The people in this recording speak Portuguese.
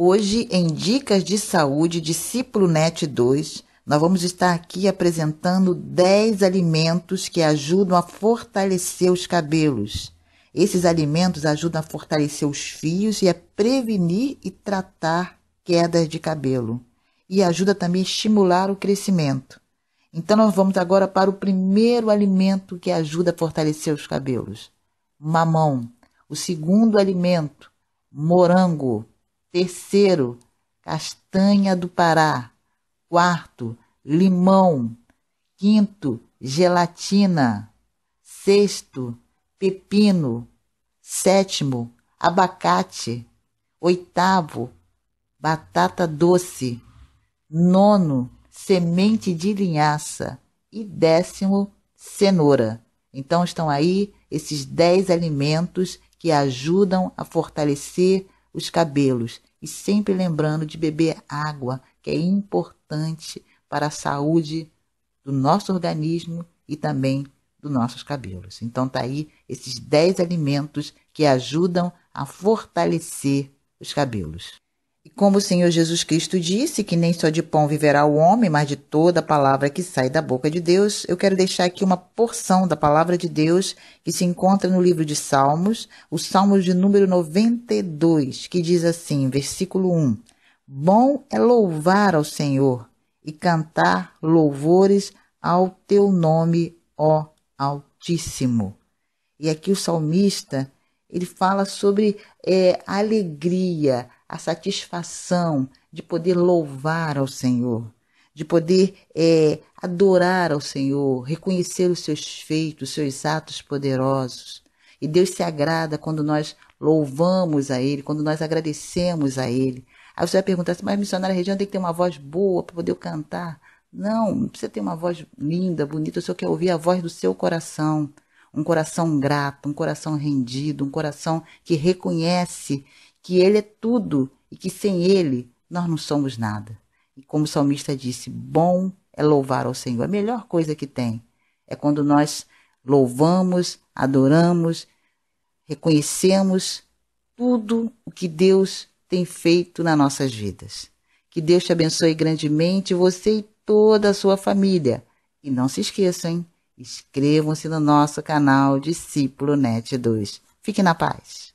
Hoje, em Dicas de Saúde, Discípulo NET 2, nós vamos estar aqui apresentando 10 alimentos que ajudam a fortalecer os cabelos. Esses alimentos ajudam a fortalecer os fios e a prevenir e tratar quedas de cabelo. E ajuda também a estimular o crescimento. Então, nós vamos agora para o primeiro alimento que ajuda a fortalecer os cabelos: mamão. O segundo alimento, morango. Terceiro, castanha do Pará. Quarto, limão. Quinto, gelatina. Sexto, pepino. Sétimo, abacate. Oitavo, batata doce. Nono, semente de linhaça. E décimo, cenoura. Então estão aí esses dez alimentos que ajudam a fortalecer os cabelos e sempre lembrando de beber água, que é importante para a saúde do nosso organismo e também dos nossos cabelos. Então tá aí esses 10 alimentos que ajudam a fortalecer os cabelos. E como o Senhor Jesus Cristo disse que nem só de pão viverá o homem, mas de toda palavra que sai da boca de Deus, eu quero deixar aqui uma porção da palavra de Deus que se encontra no livro de Salmos, o Salmo de número 92, que diz assim, versículo 1: Bom é louvar ao Senhor e cantar louvores ao teu nome, ó Altíssimo. E aqui o salmista ele fala sobre é, alegria, a satisfação de poder louvar ao Senhor, de poder é, adorar ao Senhor, reconhecer os seus feitos, os seus atos poderosos. E Deus se agrada quando nós louvamos a Ele, quando nós agradecemos a Ele. Aí você vai perguntar assim, mas missionária região tem que ter uma voz boa para poder cantar. Não, não precisa ter uma voz linda, bonita, o senhor quer ouvir a voz do seu coração. Um coração grato, um coração rendido, um coração que reconhece que Ele é tudo e que sem Ele nós não somos nada. E como o salmista disse, bom é louvar ao Senhor. A melhor coisa que tem é quando nós louvamos, adoramos, reconhecemos tudo o que Deus tem feito nas nossas vidas. Que Deus te abençoe grandemente, você e toda a sua família. E não se esqueçam, Inscrevam-se no nosso canal Discípulo Net 2. Fique na paz.